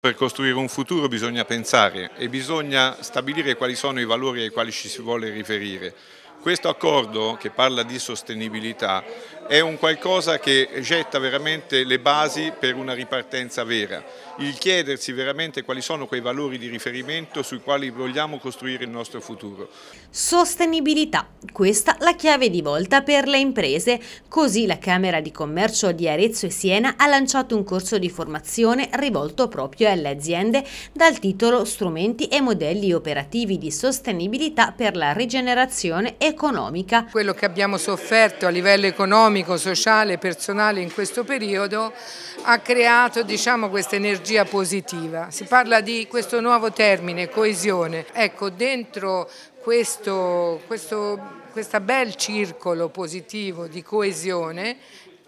Per costruire un futuro bisogna pensare e bisogna stabilire quali sono i valori ai quali ci si vuole riferire. Questo accordo che parla di sostenibilità è un qualcosa che getta veramente le basi per una ripartenza vera, il chiedersi veramente quali sono quei valori di riferimento sui quali vogliamo costruire il nostro futuro. Sostenibilità, questa la chiave di volta per le imprese, così la Camera di Commercio di Arezzo e Siena ha lanciato un corso di formazione rivolto proprio alle aziende dal titolo Strumenti e modelli operativi di sostenibilità per la rigenerazione e economica. Quello che abbiamo sofferto a livello economico, sociale, e personale in questo periodo ha creato diciamo, questa energia positiva. Si parla di questo nuovo termine, coesione. Ecco, dentro questo, questo, questo bel circolo positivo di coesione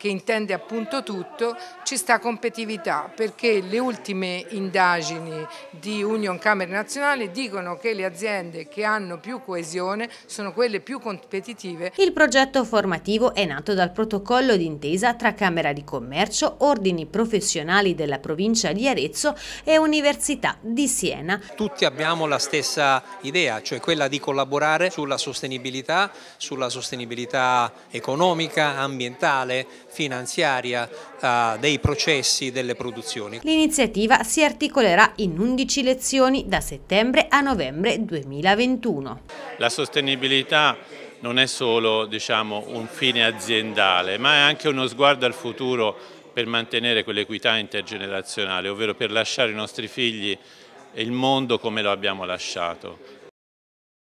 che intende appunto tutto, ci sta competitività perché le ultime indagini di Union Camere Nazionali dicono che le aziende che hanno più coesione sono quelle più competitive. Il progetto formativo è nato dal protocollo d'intesa tra Camera di Commercio, ordini professionali della provincia di Arezzo e Università di Siena. Tutti abbiamo la stessa idea, cioè quella di collaborare sulla sostenibilità, sulla sostenibilità economica, ambientale, finanziaria eh, dei processi delle produzioni. L'iniziativa si articolerà in 11 lezioni da settembre a novembre 2021. La sostenibilità non è solo diciamo, un fine aziendale, ma è anche uno sguardo al futuro per mantenere quell'equità intergenerazionale, ovvero per lasciare ai nostri figli il mondo come lo abbiamo lasciato.